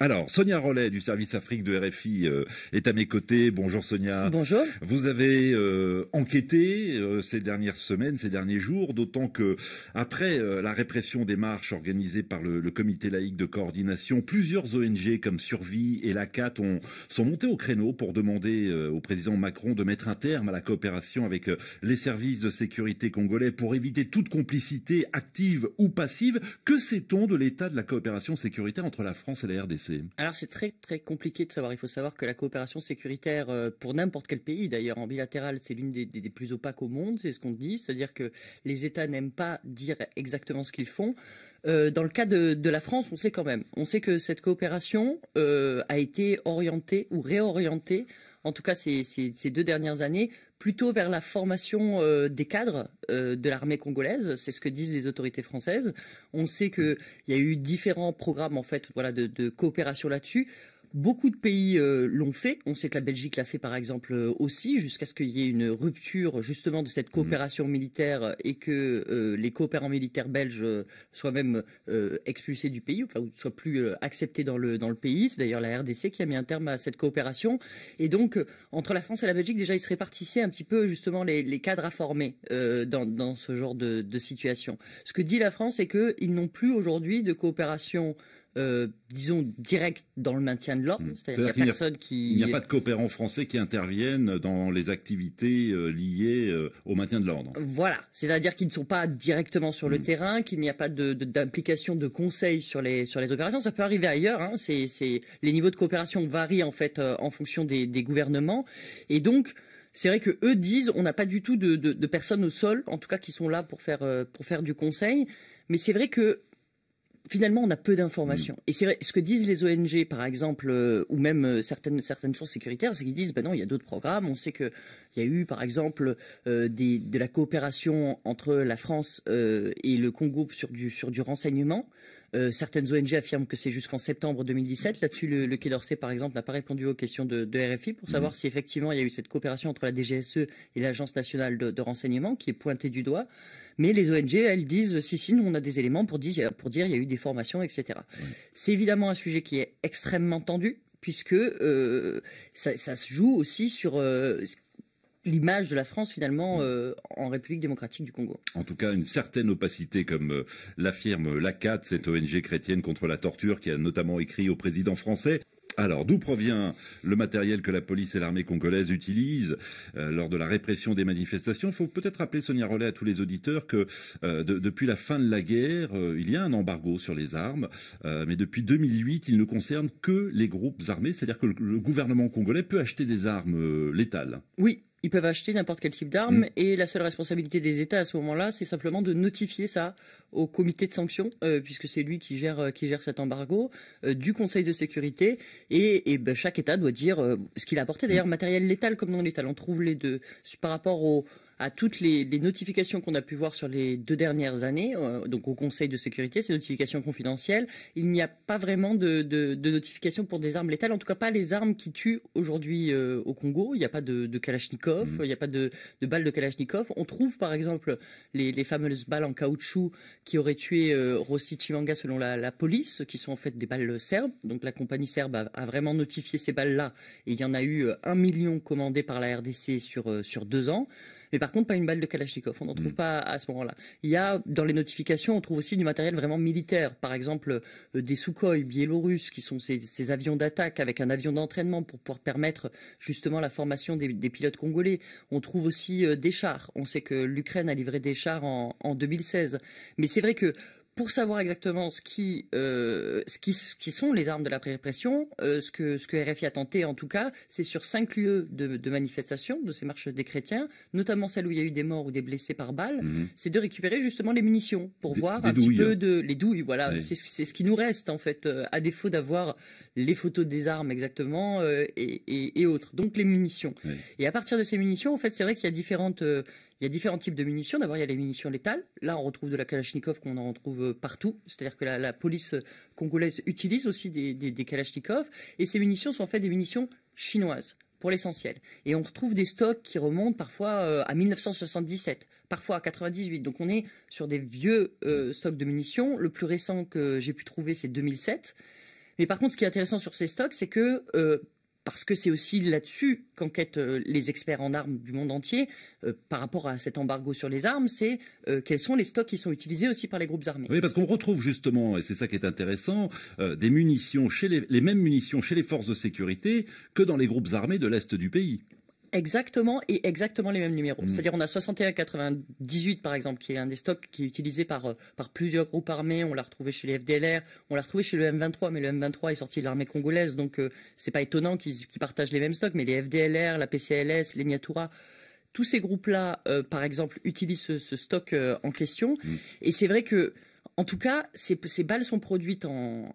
Alors, Sonia Rollet du service Afrique de RFI euh, est à mes côtés. Bonjour Sonia. Bonjour. Vous avez euh, enquêté euh, ces dernières semaines, ces derniers jours, d'autant que après la répression des marches organisées par le, comité laïque de coordination, plusieurs ONG comme Survie et l'ACAT ont, sont montées au créneau pour demander au président Macron de mettre un terme à la coopération avec les services de sécurité congolais pour éviter toute complicité active ou passive. Que sait-on de l'état de la coopération sécuritaire entre la France et la RDC alors c'est très très compliqué de savoir. Il faut savoir que la coopération sécuritaire euh, pour n'importe quel pays, d'ailleurs en bilatéral, c'est l'une des, plus opaques au monde, c'est ce qu'on dit. C'est-à-dire que les États n'aiment pas dire exactement ce qu'ils font. Euh, dans le cas de, la France, on sait quand même. On sait que cette coopération euh, a été orientée ou réorientée en tout cas ces, deux dernières années, plutôt vers la formation euh, des cadres euh, de l'armée congolaise. C'est ce que disent les autorités françaises. On sait qu'il y a eu différents programmes en fait, de coopération là-dessus. Beaucoup de pays euh, l'ont fait. On sait que la Belgique l'a fait par exemple euh, aussi, jusqu'à ce qu'il y ait une rupture justement de cette mhm. coopération militaire et que euh, les coopérants militaires belges soient même expulsés du pays, enfin, ou soient plus acceptés dans le, pays. C'est d'ailleurs la RDC qui a mis un terme à cette coopération. Et donc, entre la France et la Belgique, déjà, ils se répartissaient un petit peu justement les, cadres à former dans, ce genre de, de situation. Ce que dit la France, c'est qu'ils n'ont plus aujourd'hui de coopération euh, disons, direct dans le maintien de l'ordre. Mm. C'est-à-dire personne qui. Il n'y a pas de coopérants français qui interviennent dans les activités euh, liées euh, au maintien de l'ordre. Voilà. C'est-à-dire qu'ils ne sont pas directement sur le mm. terrain, qu'il n'y a pas d'implication de, conseil sur les, opérations. Ça peut arriver ailleurs. Hein. Les niveaux de coopération varient en fait en fonction des, gouvernements. Et donc c'est vrai que eux disent on n'a pas du tout de, personnes au sol, en tout cas qui sont là pour faire du conseil. Mais c'est vrai que finalement, on a peu d'informations. Mm. Et c'est ce que disent les ONG, par exemple, euh, ou même euh, certaines, certaines sources sécuritaires, c'est qu'ils disent, ben non, il y a d'autres programmes. On sait qu'il y a eu, par exemple, euh, de la coopération entre la France et le Congo sur du, sur du renseignement. certaines ONG affirment que c'est jusqu'en septembre 2017. Là-dessus, le, Quai d'Orsay, par exemple, n'a pas répondu aux questions de, RFI pour mm. savoir si effectivement il y a eu cette coopération entre la DGSE et l'Agence nationale de, de renseignement qui est pointée du doigt. Mais les ONG, elles disent, si, si, nous, on a des éléments pour dire, pour dire il y a eu des formations, etc. C'est évidemment un sujet qui est extrêmement tendu, puisque euh, ça, se joue aussi sur euh, l'image de la France finalement euh, en République démocratique du Congo. En tout cas, une certaine opacité, comme l'affirme l'ACAT, cette ONG chrétienne contre la torture, qui a notamment écrit au président français. Alors, d'où provient le matériel que la police et l'armée congolaise utilisent euh, lors de la répression des manifestations Il faut peut-être rappeler, Sonia Rollet, à tous les auditeurs que euh, depuis la fin de la guerre, euh, il y a un embargo sur les armes, mais depuis 2008, il ne concerne que les groupes armés, c'est-à-dire que le gouvernement congolais peut acheter des armes létales. Oui, ils peuvent acheter n'importe quel type d'arme mm. et la seule responsabilité des États à ce moment-là, c'est simplement de notifier ça au comité de sanctions, euh, puisque c'est lui qui gère, euh, cet embargo, euh, du Conseil de sécurité. Et, ben, chaque État doit dire ce qu'il a apporté. Mm. D'ailleurs, matériel létal comme non létal, on trouve les deux. Par rapport au à toutes les, notifications qu'on a pu voir sur les deux dernières années, euh, donc au Conseil de sécurité, ces notifications confidentielles, il n'y a pas vraiment de, notification pour des armes létales, en tout cas pas les armes qui tuent aujourd'hui euh, au Congo. Il n'y a pas de, de Kalachnikov, mm. il n'y a pas de, balles de Kalachnikov. On trouve par exemple les, fameuses balles en caoutchouc qui auraient tué euh, Rossi Chimanga selon la, police, qui sont en fait des balles serbes. Donc la compagnie serbe a, vraiment notifié ces balles-là et il y en a eu un million commandées par la RDC sur deux ans. Mais par contre, pas une balle de Kalachnikov. On n'en trouve mm. pas à ce moment-là. Il y a, dans les notifications, on trouve aussi du matériel vraiment militaire. Par exemple, euh, des Sukhoi biélorusses, qui sont ces, avions d'attaque avec un avion d'entraînement pour pouvoir permettre justement la formation des, pilotes congolais. On trouve aussi euh, des chars. On sait que l'Ukraine a livré des chars en 2016. Mais c'est vrai que pour savoir exactement ce qui, euh, ce, qui, ce qui, sont les armes de la répression, euh, ce, que, ce que RFI a tenté en tout cas, c'est sur cinq lieux de, de manifestation de ces marches des chrétiens, notamment celles où il y a eu des morts ou des blessés par balles, mhm. c'est de récupérer justement les munitions pour voir un petit peu de les douilles. Voilà, c'est ce qui nous reste en fait, euh, à défaut d'avoir les photos des armes exactement et, et, autres. Donc les munitions. Et à partir de ces munitions, en fait, c'est vrai qu'il y a différentes, il y a différents types de munitions. D'abord, il y a les munitions létales. Là, on retrouve de la Kalachnikov qu'on en retrouve euh, partout. C'est-à-dire que la, police euh, congolaise utilise aussi des, Kalachnikovs. Et ces munitions sont en fait des munitions chinoises pour l'essentiel. Et on retrouve des stocks qui remontent parfois euh, à 1977, parfois à 98. Donc on est sur des vieux stocks de munitions. Le plus récent que j'ai pu trouver, c'est 2007. Mais par contre, ce qui est intéressant sur ces stocks, c'est que parce que c'est aussi là-dessus qu'enquêtent euh, les experts en armes du monde entier euh, par rapport à cet embargo sur les armes, c'est euh, quels sont les stocks qui sont utilisés aussi par les groupes armés. Oui, parce qu'on retrouve justement, et c'est ça qui est intéressant, des munitions, chez les, mêmes munitions chez les forces de sécurité que dans les groupes armés de l'Est du pays. Exactement et exactement les mêmes numéros. Mm. C'est-à-dire on a 6198 par exemple qui est un des stocks qui est utilisé par euh, par plusieurs groupes armés. On l'a retrouvé chez les FDLR, on l'a retrouvé chez le M23, mais le M23 est sorti de l'armée congolaise, donc ce euh, c'est pas étonnant qu'ils partagent les mêmes stocks. Mais les FDLR, la PCLS, les Niatura, tous ces groupes-là, euh, par exemple, utilisent ce, stock en question. Mm. Et c'est vrai que, en tout cas, ces, balles sont produites en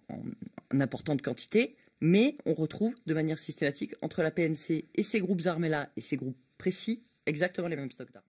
importante quantité mais on retrouve de manière systématique entre la PNC et ces groupes armés-là et ces groupes précis exactement les mêmes stocks d'armes.